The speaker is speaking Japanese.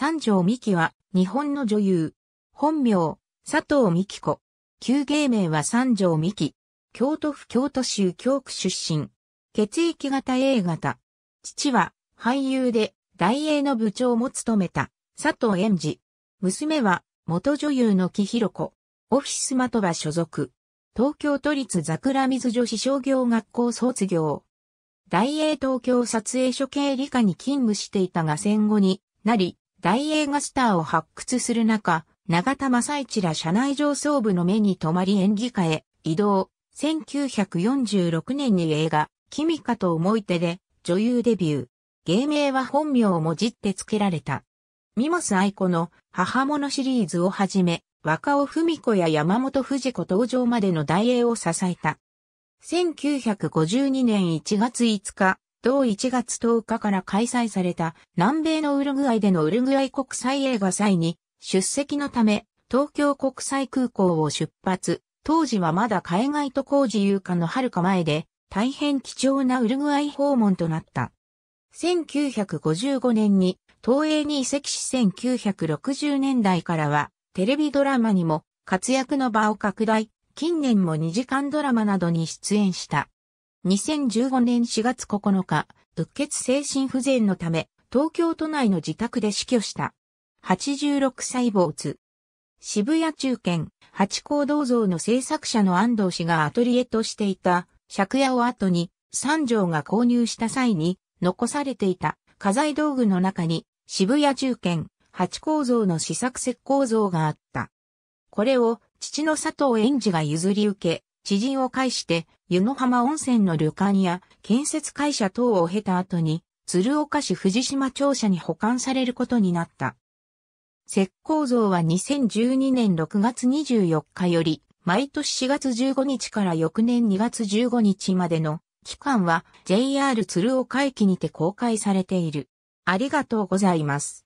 三条美希は、日本の女優。本名、佐藤美希子。旧芸名は三条美希。京都府京都州京区出身。血液型 A 型。父は、俳優で、大英の部長も務めた、佐藤演児。娘は、元女優の木広子。オフィスマトバ所属。東京都立桜水女子商業学校卒業。大英東京撮影所経理科に勤務していたが戦後になり、大映画スターを発掘する中、長田正一ら社内上層部の目に留まり演技家へ移動。1946年に映画、君かと思い手で女優デビュー。芸名は本名をもじって付けられた。ミモス愛子の母物シリーズをはじめ、若尾文子や山本藤子登場までの大映を支えた。1952年1月5日、同1月10日から開催された南米のウルグアイでのウルグアイ国際映画祭に出席のため東京国際空港を出発。当時はまだ海外渡航自由化の遥か前で大変貴重なウルグアイ訪問となった。1955年に東映に移籍し1960年代からはテレビドラマにも活躍の場を拡大、近年も2時間ドラマなどに出演した。2015年4月9日、うっ血精神不全のため、東京都内の自宅で死去した。86歳没。渋谷中堅、八甲銅像の制作者の安藤氏がアトリエとしていた、借家を後に、三条が購入した際に、残されていた家財道具の中に、渋谷中堅、八甲像の試作石膏像があった。これを、父の佐藤園児が譲り受け、知人を介して、湯野浜温泉の旅館や建設会社等を経た後に、鶴岡市藤島庁舎に保管されることになった。石膏像は2012年6月24日より、毎年4月15日から翌年2月15日までの期間は JR 鶴岡駅にて公開されている。ありがとうございます。